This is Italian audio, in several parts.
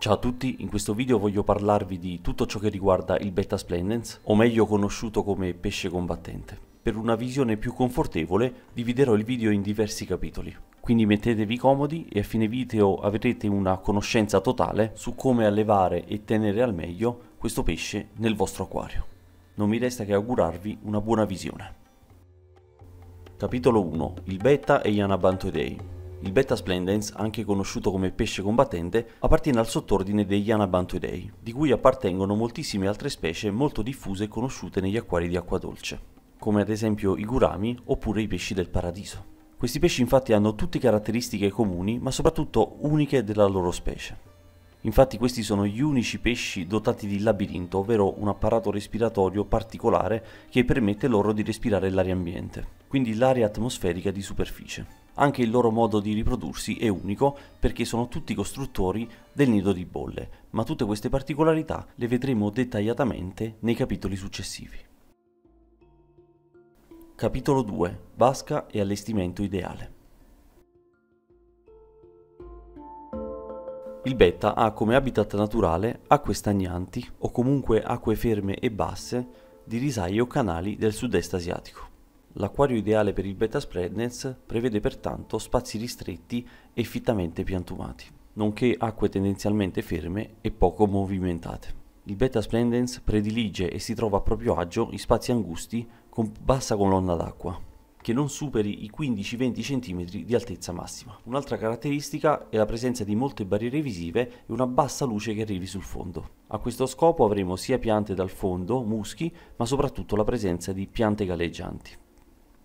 Ciao a tutti, in questo video voglio parlarvi di tutto ciò che riguarda il Beta Splendens, o meglio conosciuto come pesce combattente. Per una visione più confortevole dividerò il video in diversi capitoli, quindi mettetevi comodi e a fine video avrete una conoscenza totale su come allevare e tenere al meglio questo pesce nel vostro acquario. Non mi resta che augurarvi una buona visione. Capitolo 1. Il Beta e gli Anabantoidei il Betta splendens, anche conosciuto come pesce combattente, appartiene al sottordine degli Anabantoidei, di cui appartengono moltissime altre specie molto diffuse e conosciute negli acquari di acqua dolce, come ad esempio i gurami oppure i pesci del paradiso. Questi pesci infatti hanno tutte caratteristiche comuni, ma soprattutto uniche della loro specie. Infatti questi sono gli unici pesci dotati di labirinto, ovvero un apparato respiratorio particolare che permette loro di respirare l'aria ambiente, quindi l'aria atmosferica di superficie. Anche il loro modo di riprodursi è unico perché sono tutti costruttori del nido di bolle, ma tutte queste particolarità le vedremo dettagliatamente nei capitoli successivi. Capitolo 2. Vasca e allestimento ideale. Il betta ha come habitat naturale acque stagnanti o comunque acque ferme e basse di risaie o canali del sud-est asiatico. L'acquario ideale per il beta spreadness prevede pertanto spazi ristretti e fittamente piantumati, nonché acque tendenzialmente ferme e poco movimentate. Il beta splendens predilige e si trova a proprio agio in spazi angusti con bassa colonna d'acqua, che non superi i 15-20 cm di altezza massima. Un'altra caratteristica è la presenza di molte barriere visive e una bassa luce che arrivi sul fondo. A questo scopo avremo sia piante dal fondo, muschi, ma soprattutto la presenza di piante galleggianti.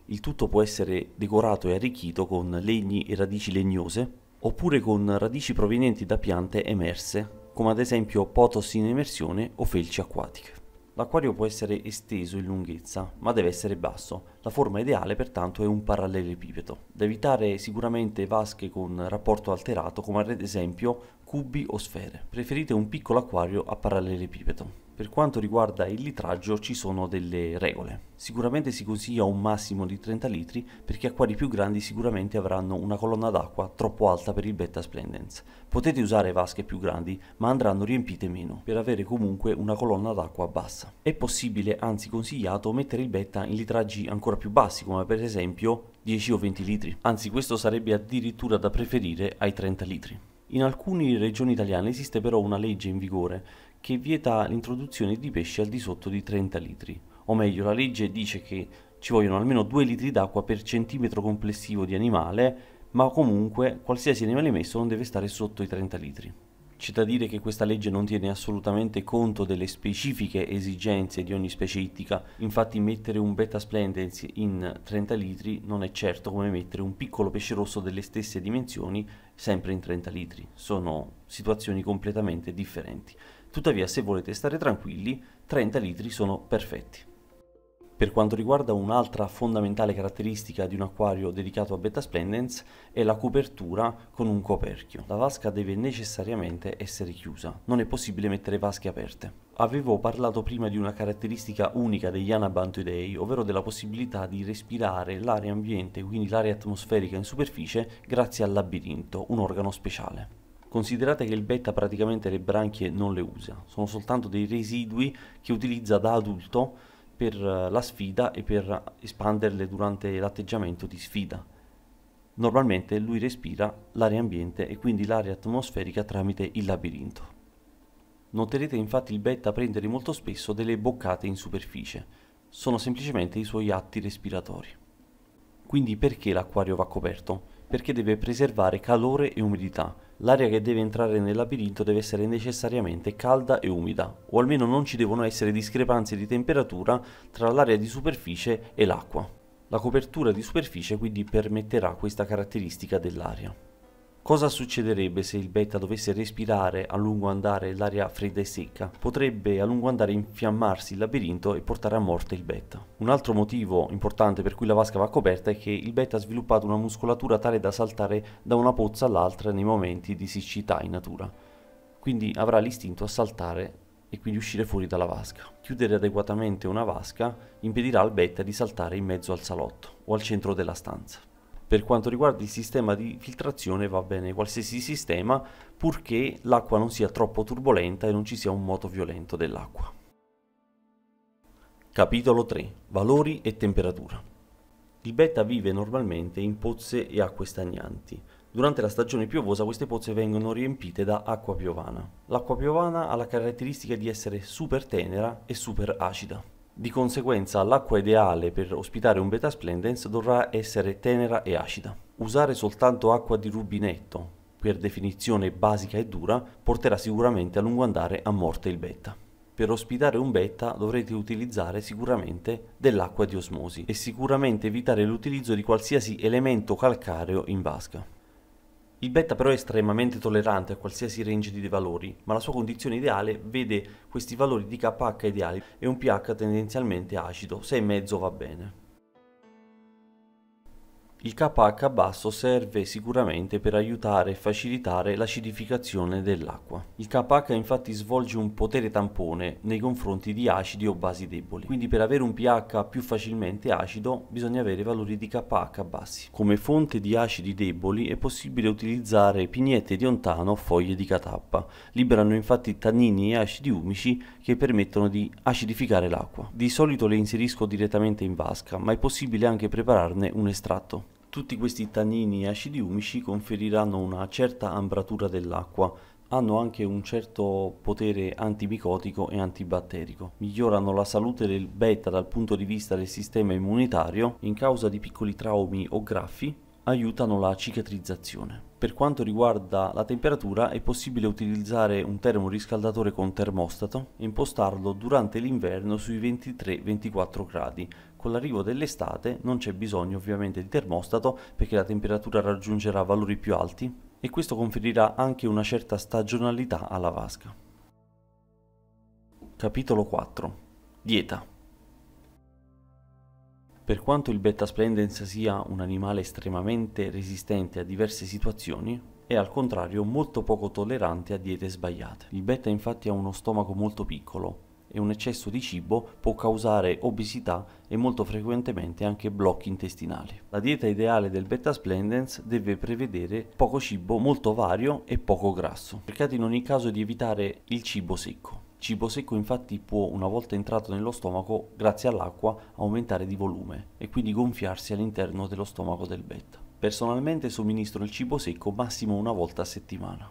Il tutto può essere decorato e arricchito con legni e radici legnose, oppure con radici provenienti da piante emerse, come ad esempio potos in emersione o felci acquatiche. L'acquario può essere esteso in lunghezza, ma deve essere basso. La forma ideale pertanto è un parallelepipeto. Da evitare sicuramente vasche con rapporto alterato come ad esempio cubi o sfere. Preferite un piccolo acquario a parallelepipeto. Per quanto riguarda il litraggio ci sono delle regole. Sicuramente si consiglia un massimo di 30 litri perché acquari più grandi sicuramente avranno una colonna d'acqua troppo alta per il betta splendens. Potete usare vasche più grandi ma andranno riempite meno per avere comunque una colonna d'acqua bassa. È possibile, anzi consigliato, mettere il betta in litraggi ancora più bassi come per esempio 10 o 20 litri. Anzi questo sarebbe addirittura da preferire ai 30 litri. In alcune regioni italiane esiste però una legge in vigore che vieta l'introduzione di pesci al di sotto di 30 litri, o meglio la legge dice che ci vogliono almeno 2 litri d'acqua per centimetro complessivo di animale, ma comunque qualsiasi animale messo non deve stare sotto i 30 litri. C'è da dire che questa legge non tiene assolutamente conto delle specifiche esigenze di ogni specie ittica, infatti mettere un Beta splendens in 30 litri non è certo come mettere un piccolo pesce rosso delle stesse dimensioni sempre in 30 litri, sono situazioni completamente differenti tuttavia se volete stare tranquilli 30 litri sono perfetti. Per quanto riguarda un'altra fondamentale caratteristica di un acquario dedicato a beta splendens è la copertura con un coperchio. La vasca deve necessariamente essere chiusa, non è possibile mettere vasche aperte. Avevo parlato prima di una caratteristica unica degli anabantoidei, ovvero della possibilità di respirare l'aria ambiente, quindi l'aria atmosferica in superficie, grazie al labirinto, un organo speciale. Considerate che il betta praticamente le branchie non le usa, sono soltanto dei residui che utilizza da adulto per eh, la sfida e per espanderle durante l'atteggiamento di sfida. Normalmente lui respira l'aria ambiente e quindi l'aria atmosferica tramite il labirinto. Noterete infatti il betta prendere molto spesso delle boccate in superficie, sono semplicemente i suoi atti respiratori. Quindi perché l'acquario va coperto? perché deve preservare calore e umidità. L'aria che deve entrare nel labirinto deve essere necessariamente calda e umida, o almeno non ci devono essere discrepanze di temperatura tra l'aria di superficie e l'acqua. La copertura di superficie quindi permetterà questa caratteristica dell'aria. Cosa succederebbe se il beta dovesse respirare a lungo andare l'aria fredda e secca? Potrebbe a lungo andare infiammarsi il labirinto e portare a morte il beta. Un altro motivo importante per cui la vasca va coperta è che il beta ha sviluppato una muscolatura tale da saltare da una pozza all'altra nei momenti di siccità in natura. Quindi avrà l'istinto a saltare e quindi uscire fuori dalla vasca. Chiudere adeguatamente una vasca impedirà al beta di saltare in mezzo al salotto o al centro della stanza. Per quanto riguarda il sistema di filtrazione va bene qualsiasi sistema purché l'acqua non sia troppo turbolenta e non ci sia un moto violento dell'acqua. Capitolo 3. Valori e temperatura. Il betta vive normalmente in pozze e acque stagnanti. Durante la stagione piovosa queste pozze vengono riempite da acqua piovana. L'acqua piovana ha la caratteristica di essere super tenera e super acida. Di conseguenza l'acqua ideale per ospitare un beta splendens dovrà essere tenera e acida. Usare soltanto acqua di rubinetto, per definizione basica e dura, porterà sicuramente a lungo andare a morte il beta. Per ospitare un beta dovrete utilizzare sicuramente dell'acqua di osmosi e sicuramente evitare l'utilizzo di qualsiasi elemento calcareo in vasca. Il beta però è estremamente tollerante a qualsiasi range di valori, ma la sua condizione ideale vede questi valori di kH ideali e un pH tendenzialmente acido, 6,5 va bene. Il KH basso serve sicuramente per aiutare e facilitare l'acidificazione dell'acqua. Il KH infatti svolge un potere tampone nei confronti di acidi o basi deboli, quindi per avere un pH più facilmente acido bisogna avere valori di KH bassi. Come fonte di acidi deboli è possibile utilizzare pignette di ontano o foglie di catappa, liberano infatti tannini e acidi umici che permettono di acidificare l'acqua. Di solito le inserisco direttamente in vasca, ma è possibile anche prepararne un estratto. Tutti questi tannini e acidi umici conferiranno una certa ambratura dell'acqua, hanno anche un certo potere antimicotico e antibatterico. Migliorano la salute del beta dal punto di vista del sistema immunitario in causa di piccoli traumi o graffi, aiutano la cicatrizzazione. Per quanto riguarda la temperatura è possibile utilizzare un termoriscaldatore con termostato e impostarlo durante l'inverno sui 23-24 gradi con l'arrivo dell'estate non c'è bisogno ovviamente di termostato perché la temperatura raggiungerà valori più alti e questo conferirà anche una certa stagionalità alla vasca. Capitolo 4 Dieta per quanto il Betta Splendens sia un animale estremamente resistente a diverse situazioni, è al contrario molto poco tollerante a diete sbagliate. Il Betta infatti ha uno stomaco molto piccolo, e un eccesso di cibo può causare obesità e molto frequentemente anche blocchi intestinali. La dieta ideale del beta splendens deve prevedere poco cibo molto vario e poco grasso. Cercate in ogni caso di evitare il cibo secco. Il cibo secco infatti può, una volta entrato nello stomaco, grazie all'acqua, aumentare di volume e quindi gonfiarsi all'interno dello stomaco del betta. Personalmente somministro il cibo secco massimo una volta a settimana.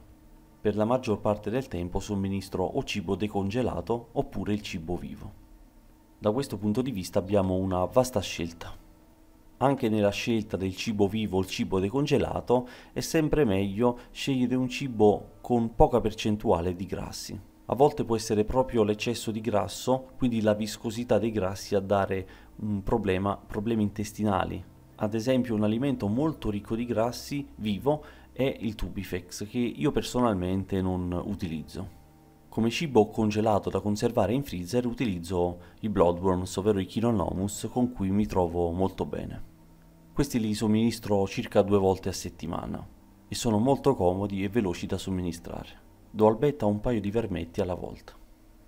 Per la maggior parte del tempo somministro o cibo decongelato oppure il cibo vivo. Da questo punto di vista abbiamo una vasta scelta. Anche nella scelta del cibo vivo o il cibo decongelato è sempre meglio scegliere un cibo con poca percentuale di grassi. A volte può essere proprio l'eccesso di grasso, quindi la viscosità dei grassi a dare un problema, problemi intestinali. Ad esempio un alimento molto ricco di grassi vivo è il Tubifex che io personalmente non utilizzo. Come cibo congelato da conservare in freezer utilizzo i Bloodworms, ovvero i Chironomus, con cui mi trovo molto bene. Questi li somministro circa due volte a settimana e sono molto comodi e veloci da somministrare. Do al beta un paio di vermetti alla volta.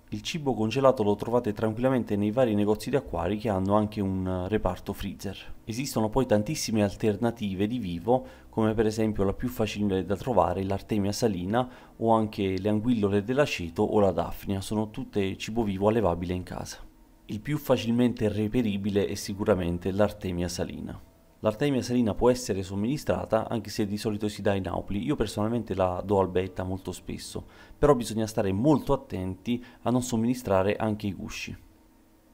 Il cibo congelato lo trovate tranquillamente nei vari negozi di acquari che hanno anche un eh, reparto freezer. Esistono poi tantissime alternative di vivo, come per esempio la più facile da trovare, l'artemia salina o anche le anguillole dell'aceto o la daphnia, sono tutte cibo vivo allevabile in casa. Il più facilmente reperibile è sicuramente l'artemia salina. L'artemia salina può essere somministrata anche se di solito si dà in aupli, io personalmente la do al beta molto spesso, però bisogna stare molto attenti a non somministrare anche i gusci.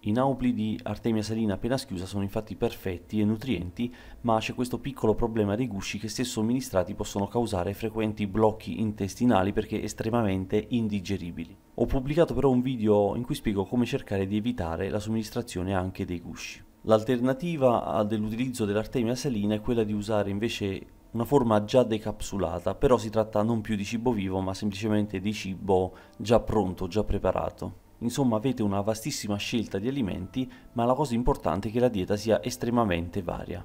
I naupli di Artemia salina appena schiusa sono infatti perfetti e nutrienti, ma c'è questo piccolo problema dei gusci che se somministrati possono causare frequenti blocchi intestinali perché estremamente indigeribili. Ho pubblicato però un video in cui spiego come cercare di evitare la somministrazione anche dei gusci. L'alternativa dell'utilizzo dell'artemia salina è quella di usare invece una forma già decapsulata, però si tratta non più di cibo vivo, ma semplicemente di cibo già pronto, già preparato. Insomma, avete una vastissima scelta di alimenti, ma la cosa importante è che la dieta sia estremamente varia.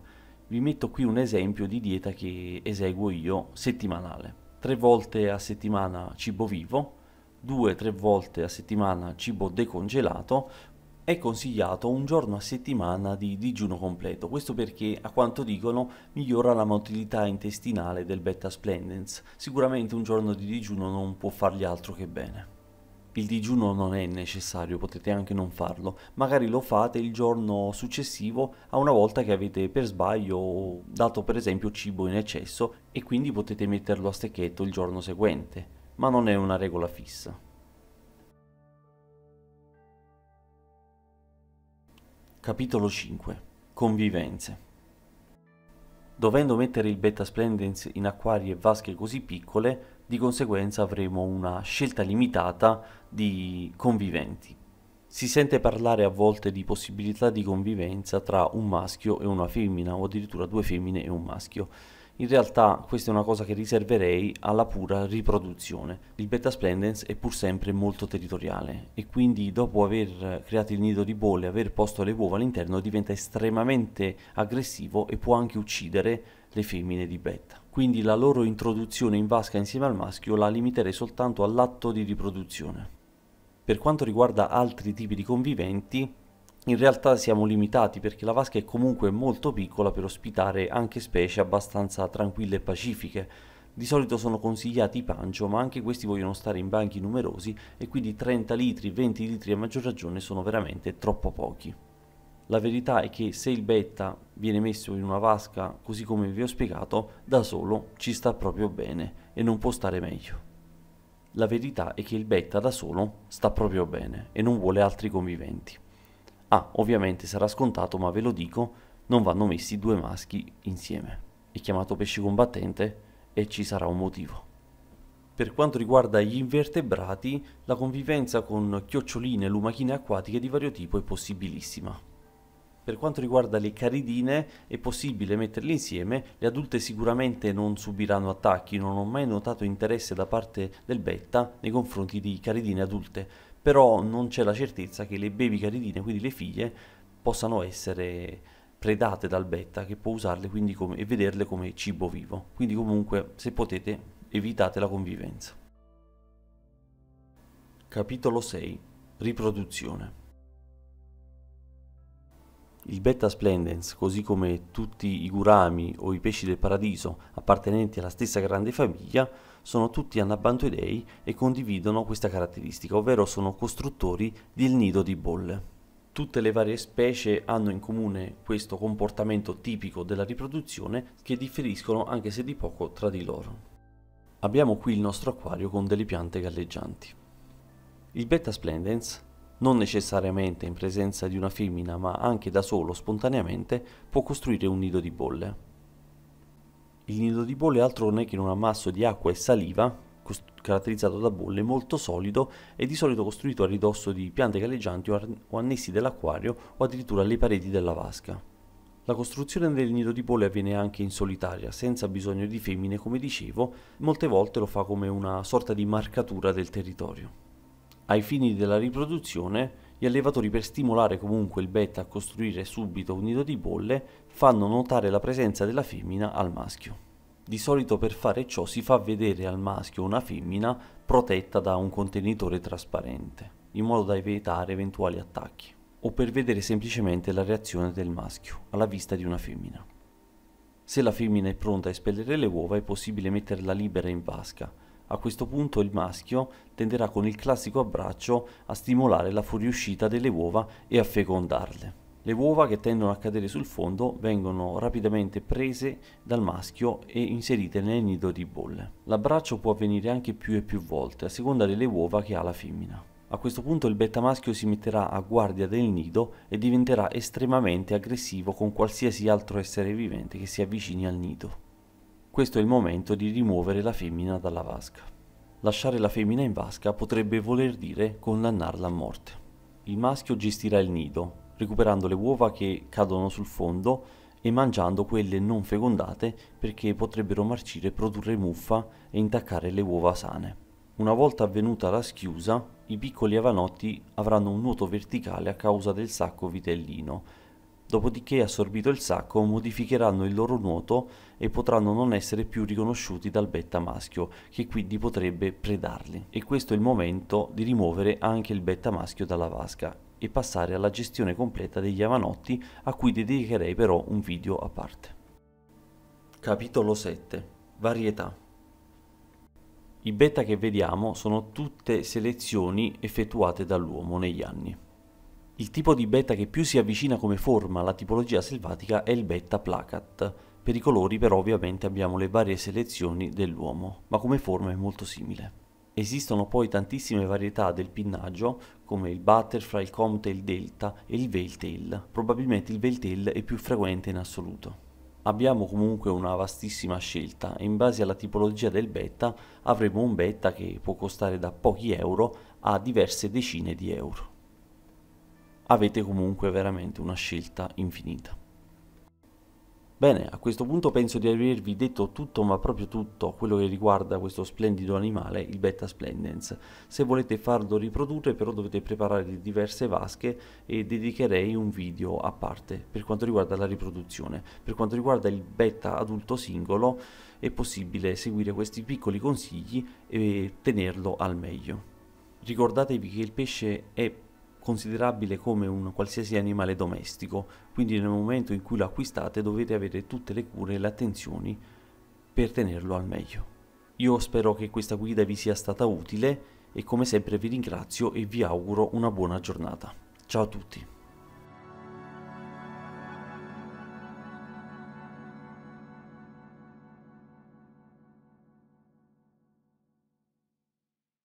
Vi metto qui un esempio di dieta che eseguo io settimanale. Tre volte a settimana cibo vivo, due o tre volte a settimana cibo decongelato, è consigliato un giorno a settimana di digiuno completo, questo perché a quanto dicono migliora la motilità intestinale del beta splendens, sicuramente un giorno di digiuno non può fargli altro che bene. Il digiuno non è necessario, potete anche non farlo, magari lo fate il giorno successivo a una volta che avete per sbaglio dato per esempio cibo in eccesso e quindi potete metterlo a stecchetto il giorno seguente, ma non è una regola fissa. Capitolo 5 Convivenze Dovendo mettere il Beta Splendens in acquari e vasche così piccole, di conseguenza avremo una scelta limitata di conviventi. Si sente parlare a volte di possibilità di convivenza tra un maschio e una femmina, o addirittura due femmine e un maschio. In realtà questa è una cosa che riserverei alla pura riproduzione. Il beta splendens è pur sempre molto territoriale e quindi dopo aver creato il nido di bolle, e aver posto le uova all'interno diventa estremamente aggressivo e può anche uccidere le femmine di beta. Quindi la loro introduzione in vasca insieme al maschio la limiterei soltanto all'atto di riproduzione. Per quanto riguarda altri tipi di conviventi, in realtà siamo limitati perché la vasca è comunque molto piccola per ospitare anche specie abbastanza tranquille e pacifiche. Di solito sono consigliati i pancio, ma anche questi vogliono stare in banchi numerosi e quindi 30 litri, 20 litri a maggior ragione sono veramente troppo pochi. La verità è che se il betta viene messo in una vasca, così come vi ho spiegato, da solo ci sta proprio bene e non può stare meglio. La verità è che il betta da solo sta proprio bene e non vuole altri conviventi. Ah, ovviamente sarà scontato, ma ve lo dico, non vanno messi due maschi insieme. È chiamato pesce combattente e ci sarà un motivo. Per quanto riguarda gli invertebrati, la convivenza con chioccioline e lumachine acquatiche di vario tipo è possibilissima. Per quanto riguarda le caridine, è possibile metterle insieme, le adulte sicuramente non subiranno attacchi, non ho mai notato interesse da parte del betta nei confronti di caridine adulte, però non c'è la certezza che le baby caridine, quindi le figlie, possano essere predate dal betta che può usarle come, e vederle come cibo vivo. Quindi comunque se potete evitate la convivenza. Capitolo 6 Riproduzione il Betta splendens, così come tutti i gurami o i pesci del paradiso appartenenti alla stessa grande famiglia, sono tutti anabantoidei e condividono questa caratteristica, ovvero sono costruttori del nido di bolle. Tutte le varie specie hanno in comune questo comportamento tipico della riproduzione che differiscono anche se di poco tra di loro. Abbiamo qui il nostro acquario con delle piante galleggianti. Il Betta splendens non necessariamente in presenza di una femmina ma anche da solo spontaneamente, può costruire un nido di bolle. Il nido di bolle altro non è che un ammasso di acqua e saliva, caratterizzato da bolle, molto solido e di solito costruito a ridosso di piante galleggianti o annessi dell'acquario o addirittura alle pareti della vasca. La costruzione del nido di bolle avviene anche in solitaria, senza bisogno di femmine come dicevo, molte volte lo fa come una sorta di marcatura del territorio. Ai fini della riproduzione, gli allevatori per stimolare comunque il betta a costruire subito un nido di bolle fanno notare la presenza della femmina al maschio. Di solito per fare ciò si fa vedere al maschio una femmina protetta da un contenitore trasparente, in modo da evitare eventuali attacchi, o per vedere semplicemente la reazione del maschio alla vista di una femmina. Se la femmina è pronta a espellere le uova è possibile metterla libera in vasca a questo punto il maschio tenderà con il classico abbraccio a stimolare la fuoriuscita delle uova e a fecondarle. Le uova che tendono a cadere sul fondo vengono rapidamente prese dal maschio e inserite nel nido di bolle. L'abbraccio può avvenire anche più e più volte, a seconda delle uova che ha la femmina. A questo punto il betta maschio si metterà a guardia del nido e diventerà estremamente aggressivo con qualsiasi altro essere vivente che si avvicini al nido. Questo è il momento di rimuovere la femmina dalla vasca. Lasciare la femmina in vasca potrebbe voler dire condannarla a morte. Il maschio gestirà il nido, recuperando le uova che cadono sul fondo e mangiando quelle non fecondate perché potrebbero marcire, produrre muffa e intaccare le uova sane. Una volta avvenuta la schiusa, i piccoli avanotti avranno un nuoto verticale a causa del sacco vitellino Dopodiché, assorbito il sacco, modificheranno il loro nuoto e potranno non essere più riconosciuti dal betta maschio, che quindi potrebbe predarli. E questo è il momento di rimuovere anche il betta maschio dalla vasca e passare alla gestione completa degli avanotti a cui dedicherei però un video a parte. Capitolo 7 Varietà i betta che vediamo sono tutte selezioni effettuate dall'uomo negli anni. Il tipo di beta che più si avvicina come forma alla tipologia selvatica è il beta placat. Per i colori però ovviamente abbiamo le varie selezioni dell'uomo, ma come forma è molto simile. Esistono poi tantissime varietà del pinnaggio, come il butterfly, il comtail delta e il veil tail. Probabilmente il veil tail è più frequente in assoluto. Abbiamo comunque una vastissima scelta e in base alla tipologia del beta avremo un beta che può costare da pochi euro a diverse decine di euro avete comunque veramente una scelta infinita. Bene, a questo punto penso di avervi detto tutto, ma proprio tutto, quello che riguarda questo splendido animale, il Beta Splendens. Se volete farlo riprodurre però dovete preparare diverse vasche e dedicherei un video a parte per quanto riguarda la riproduzione. Per quanto riguarda il Beta adulto singolo è possibile seguire questi piccoli consigli e tenerlo al meglio. Ricordatevi che il pesce è considerabile come un qualsiasi animale domestico, quindi nel momento in cui lo acquistate dovete avere tutte le cure e le attenzioni per tenerlo al meglio. Io spero che questa guida vi sia stata utile e come sempre vi ringrazio e vi auguro una buona giornata. Ciao a tutti!